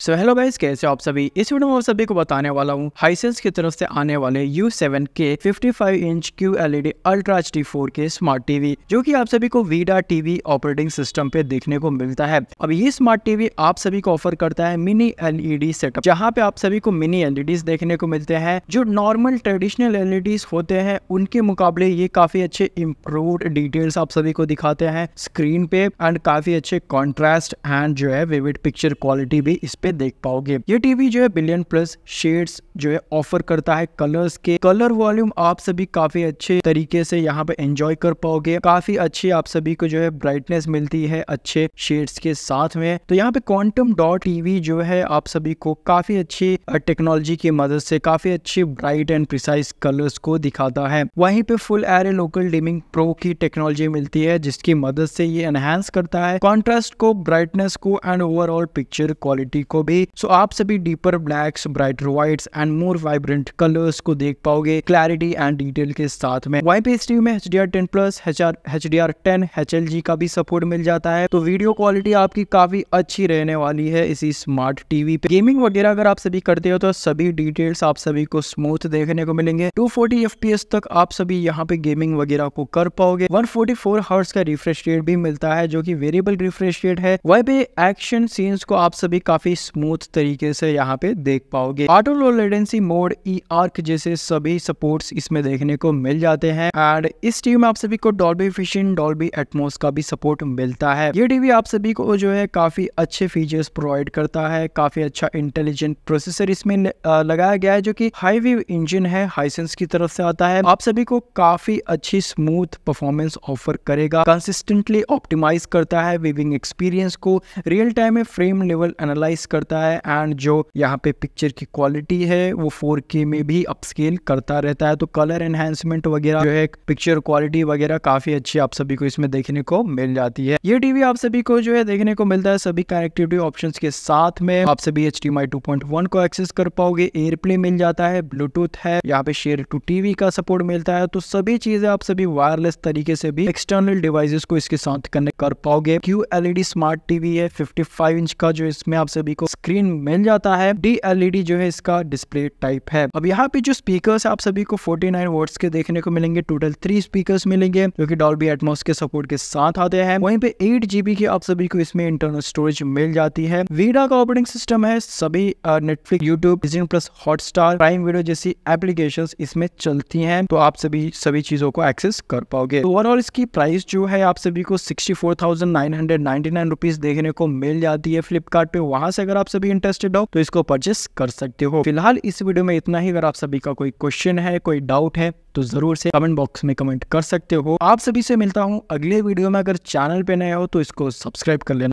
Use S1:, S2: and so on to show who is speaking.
S1: so hello guys कैसे आप सभी इस वीडियो में आप सभी को बताने वाला हूँ हाइसेंस की तरफ से आने वाले U seven K five inch Q L ultra H D four K smart TV जो कि आप सभी को वीडा टीवी ऑपरेटिंग सिस्टम पे देखने को मिलता है अब ये स्मार्ट टीवी आप सभी को ऑफर करता है मिनी एलईडी सेटअप जहाँ पे आप सभी को मिनी एलईडी e देखने को मिलते हैं जो नॉर्मल ट्रेडिशनल एलईडी होते हैं उनके मुकाबले ये काफी अच्छे इम्प्रूव डिटेल्स आप सभी को दिखाते हैं स्क्रीन पे एंड काफी अच्छे कॉन्ट्रास्ट एंड जो है विविड पिक्चर क्वालिटी भी इस पे देख पाओगे ये टीवी जो है बिलियन प्लस शेड्स जो है ऑफर करता है कलर्स के कलर वॉल्यूम आप सभी काफी अच्छे तरीके से यहाँ पे एंजॉय कर पाओगे काफी अच्छी आप सभी को जो है ब्राइटनेस मिलती है अच्छे शेड्स के साथ में तो यहाँ पे क्वांटम डॉट टीवी जो है आप सभी को काफी अच्छी टेक्नोलॉजी की मदद से काफी अच्छी ब्राइट एंड प्रिसाइज कलर्स को दिखाता है वहीं पे full array local dimming pro की टेक्नोलॉजी मिलती है जिसकी मदद से ये एनहेंस करता है कॉन्ट्रास्ट को ब्राइटनेस को एंड ओवरऑल पिक्चर क्वालिटी को भी सो आप सभी deeper blacks brighter white and more vibrant colours को देख पाओगे क्लैरिटी एंड डिटेल के साथ में वाई पी एस टीवी में H D R ten plus H D R ten H L G का भी सपोर्ट मिल जाता है तो वीडियो क्वालिटी आपकी काफी अच्छी रहने वाली है इसी स्मार्ट टीवी पे गेमिंग वगैरह अगर आप सभी करते हो तो सभी डिटेल्स आप सभी को स्मूथ देखने को मिलेंगे टू फोर्टी तक आप सभी यहाँ पे गेमिंग वगैरह को कर पाओगे वन फोर्टी फोर हर्ट्स का रिफ्रेश रेट भी मिलता है जो की वेरिएबल रिफ्रेश रेट है वह पे एक्शन सीन्स को आप सभी काफी स्मूथ तरीके से यहाँ पे देख पाओगे auto low latency mode E ARC जैसे सभी सपोर्ट्स इसमें देखने को मिल जाते हैं एंड इस टीवी में आप सभी को डॉल्बी फिशिंग डॉल्बी एटमोस का भी सपोर्ट मिलता है ये टीवी आप सभी को जो है काफी अच्छे फीचर्स प्रोवाइड करता है काफी अच्छा इंटेलिजेंट प्रोसेसर इसमें लगाया गया है जो की हाई व्यू इंजिन है हाईसेंस की तरफ से आता है आप सभी को काफी अच्छी स्मूथ परफॉर्मेंस ऑफर करेगा कंसिस्टेंटली ऑप्टिमाइज करता है विविंग एक्सपीरियंस को रियल टाइम में फ्रेम लेवल एनालाइज करता है एंड जो यहाँ पे पिक्चर की क्वालिटी है वो फोर में भी अपस्केल करता रहता है तो कलर एनहेंसमेंट वगैरह जो है पिक्चर क्वालिटी वगैरह काफी अच्छी आप सभी को इसमें देखने को मिल जाती है ये टीवी आप सभी को जो है देखने को मिलता है सभी कनेक्टिविटी ऑप्शन के साथ में आप सभी एच डी को एक्सेस कर पाओगे एयरप्ले मिल जाता है ब्लूटूथ है यहाँ पे शेयर टू टीवी का सपोर्ट मिलता है तो सभी चीजें आप सभी वायरलेस तरीके से भी एक्सटर्नल डिवाइसेस को इसके साथ कनेक्ट कर पाओगे क्यू एलईडी स्मार्ट टीवी है 55 इंच का जो इसमें आप सभी को आपको स्क्रीन मिल जाता है डी एलईडी e जो है इसका डिस्प्ले टाइप है अब यहाँ पे जो स्पीकर आप सभी को 49 नाइन वर्ड्स के देखने को मिलेंगे टोटल थ्री स्पीकर मिलेंगे जो कि डॉल्बी एटमोस के सपोर्ट के साथ आते हैं वहीं पे एट जीबी की आप सभी को इसमें इंटरनल स्टोरेज मिल जाती है वीडा का ऑपरेटिंग सिस्टम है सभी Netflix YouTube Disney plus Hotstar Prime Video जैसी एप्लीकेशन इसमें चलती है तो आप सभी सभी चीजों को एक्सेस कर पाओगे ओवरऑल तो इसकी प्राइस जो है आप सभी को sixty four thousand nine hundred ninety nine rupees देखने को मिल जाती है फ्लिपकार्ट वहां से अगर अगर आप सभी इंटरेस्टेड हो तो इसको परचेस कर सकते हो फिलहाल इस वीडियो में इतना ही अगर आप सभी का कोई क्वेश्चन है कोई डाउट है तो जरूर से कमेंट बॉक्स में कमेंट कर सकते हो आप सभी से मिलता हूँ अगले वीडियो में अगर चैनल पे नए हो तो इसको सब्सक्राइब कर लेना